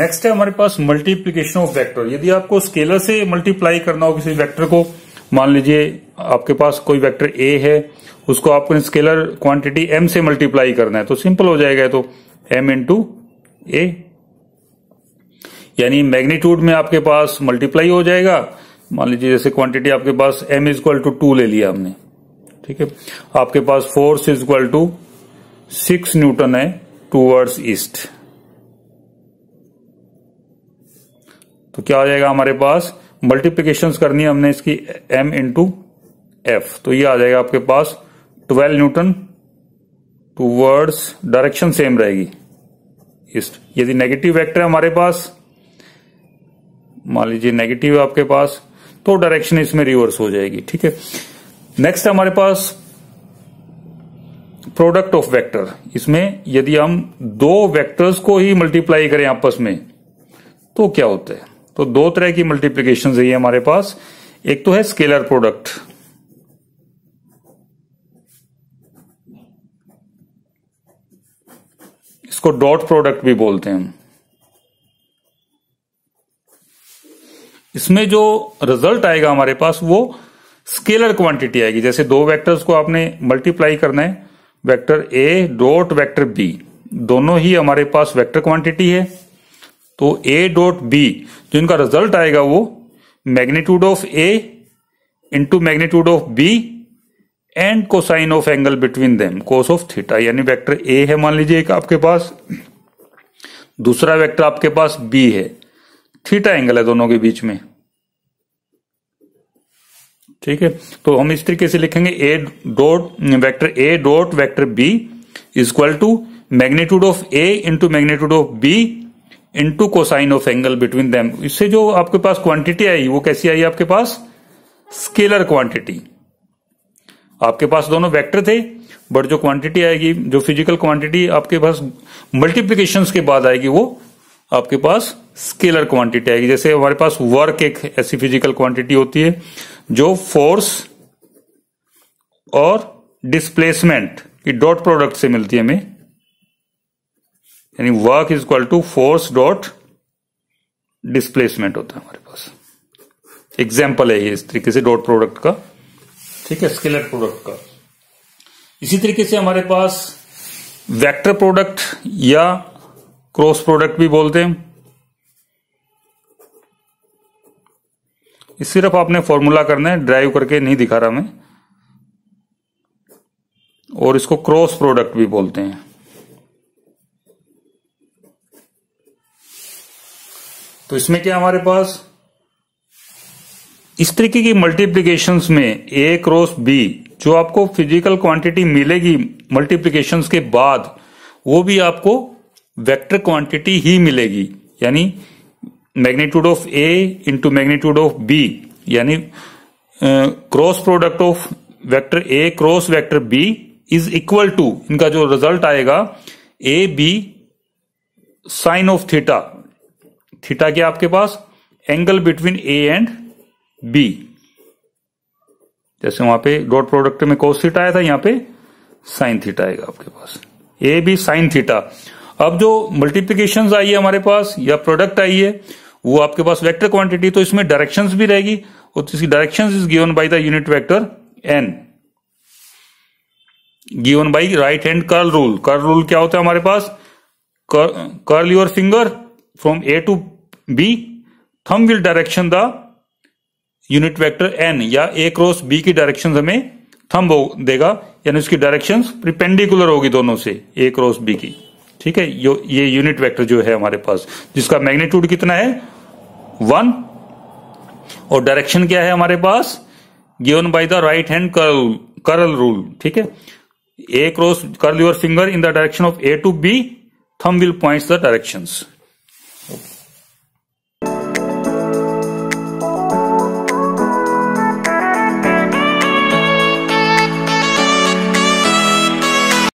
next है हमारे पास multiplication of vector यदि आपको स्केलर से मल्टीप्लाई करना हो किसी वेक्टर को मान लीजिए आपके पास कोई वेक्टर ए है उसको आपको स्केलर क्वांटिटी एम से मल्टीप्लाई करना है तो सिंपल हो जाएगा तो एम इंटू ए यानी मैग्नीट्यूड में आपके पास मल्टीप्लाई हो जाएगा मान लीजिए जैसे क्वांटिटी आपके पास M is equal to two ले लिया हमने ठीक है आपके पास force is equal to six newton है टूवर्ड्स ईस्ट तो क्या आ जाएगा हमारे पास मल्टीप्लीकेशन करनी है हमने इसकी एम इंटू एफ तो ये आ जाएगा आपके पास twelve newton towards direction same रहेगी ईस्ट यदि नेगेटिव वेक्टर है हमारे पास मान लीजिए नेगेटिव है आपके पास तो डायरेक्शन इसमें रिवर्स हो जाएगी ठीक है नेक्स्ट हमारे पास प्रोडक्ट ऑफ वेक्टर इसमें यदि हम दो वेक्टर्स को ही मल्टीप्लाई करें आपस में तो क्या होता है तो दो तरह की मल्टीप्लीकेशन है हमारे पास एक तो है स्केलर प्रोडक्ट इसको डॉट प्रोडक्ट भी बोलते हैं इसमें जो रिजल्ट आएगा हमारे पास वो स्केलर क्वांटिटी आएगी जैसे दो वेक्टर्स को आपने मल्टीप्लाई करना है vector A dot vector B दोनों ही हमारे पास वेक्टर क्वांटिटी है तो ए डॉट बी जो इनका रिजल्ट आएगा वो magnitude of A into magnitude of B and को sine of angle between them cos of theta यानी वेक्टर ए है मान लीजिए एक आपके पास दूसरा वेक्टर आपके पास बी है थीटा एंगल है दोनों के बीच में ठीक है तो हम इस तरीके से लिखेंगे A dot vector A dot vector B is equal to magnitude of A into magnitude of B into cosine of angle between them इससे जो आपके पास क्वांटिटी आई वो कैसी आई आपके पास स्केलर क्वांटिटी आपके पास दोनों वेक्टर थे बट जो क्वांटिटी आएगी जो फिजिकल क्वांटिटी आपके पास मल्टीप्लीकेशन के बाद आएगी वो आपके पास स्केलर क्वांटिटी आएगी जैसे हमारे पास वर्क एक ऐसी फिजिकल क्वांटिटी होती है जो फोर्स और डिस्प्लेसमेंट की डॉट प्रोडक्ट से मिलती है हमें यानी work is equal to force dot displacement होता है हमारे पास एग्जाम्पल है ये इस तरीके से डॉट प्रोडक्ट का ठीक है स्केलर प्रोडक्ट का इसी तरीके से हमारे पास वेक्टर प्रोडक्ट या क्रॉस प्रोडक्ट भी बोलते हैं सिर्फ आपने फॉर्मूला करना है ड्राइव करके नहीं दिखा रहा मैं और इसको क्रॉस प्रोडक्ट भी बोलते हैं तो इसमें क्या हमारे पास इस तरीके की मल्टीप्लीकेशन में ए क्रॉस बी जो आपको फिजिकल क्वांटिटी मिलेगी मल्टीप्लीकेशन के बाद वो भी आपको वेक्टर क्वांटिटी ही मिलेगी यानी magnitude of A into magnitude of B यानी cross product of vector A cross vector B is equal to इनका जो रिजल्ट आएगा A B sine of theta theta क्या आपके पास angle between A and B जैसे वहां पे डॉट प्रोडक्ट में कोस थीटा आया था यहां पे साइन थीटा आएगा आपके पास ए बी साइन थीटा अब जो मल्टीप्लीकेशन आई है हमारे पास या प्रोडक्ट आई है वो आपके पास वेक्टर क्वांटिटी तो इसमें डायरेक्शन भी रहेगी और इसकी direction is given by the unit vector N given by right hand curl rule curl rule क्या होता है हमारे पास curl your finger from A to B, thumb will direction the unit vector N या ए क्रॉस बी की direction हमें thumb देगा यानी उसकी डायरेक्शन प्रिपेंडिकुलर होगी दोनों से ए क्रॉस बी की ठीक है यो, ये यूनिट वेक्टर जो है हमारे पास जिसका मैग्नीट्यूड कितना है वन और डायरेक्शन क्या है हमारे पास given by the right hand curl curl rule ठीक है A cross curl your finger in the direction of A to B thumb will point the directions